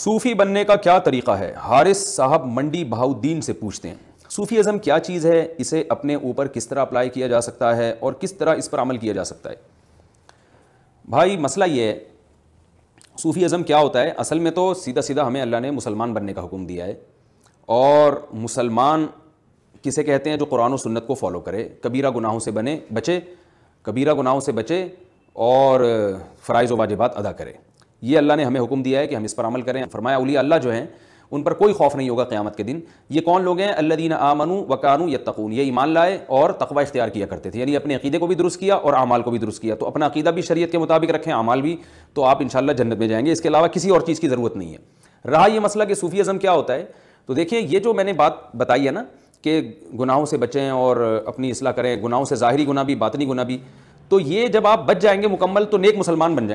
सूफी बनने का क्या तरीका है हारिस साहब मंडी बहाउद्दीन से पूछते हैं सूफ़ी अज़म क्या चीज़ है इसे अपने ऊपर किस तरह अप्लाई किया जा सकता है और किस तरह इस पर अमल किया जा सकता है भाई मसला ये है सूफ़ी अजम क्या होता है असल में तो सीधा सीधा हमें अल्लाह ने मुसलमान बनने का हुक्म दिया है और मुसलमान किसे कहते हैं जो कुरान सन्नत सुन्नत को फॉलो करे कबीरा गुनाहों से बने बचे कबीरा गुनाहों से बचे और फ़राइज़ वाजिबात अदा करे ये अल्लाह ने हमें हुक्म दिया है कि हम इस पर अमल करें फरमाया उली अल्लाह जो है उन पर कोई खौफ नहीं होगा क़्यामत के दिन ये कौन लोग हैं अल्लादीन आमनु वकानू तकून ये ईमान लाए और तकवा इख्तियार किया करते थे यानी अपने अकीदे को भी दुरुस्त किया और अमाल को भी दुरुस्त किया तो अपना अकीदा भी शरीयत के मुताबिक रखें अमाल भी तो आप इंशाल्लाह जन्नत में जाएंगे इसके अलावा किसी और चीज़ की ज़रूरत नहीं है रहा यह मसला कि सूफी अजम क्या होता है तो देखिए ये जो मैंने बात बताई है ना कि गुनाहों से बचें और अपनी असलाह करें गुनाहों से ज़ाहरी गुना भी बातनी गुना भी तो ये जब आप बच जाएंगे मुकम्मल तो नेक मुसलमान बन जाएंगे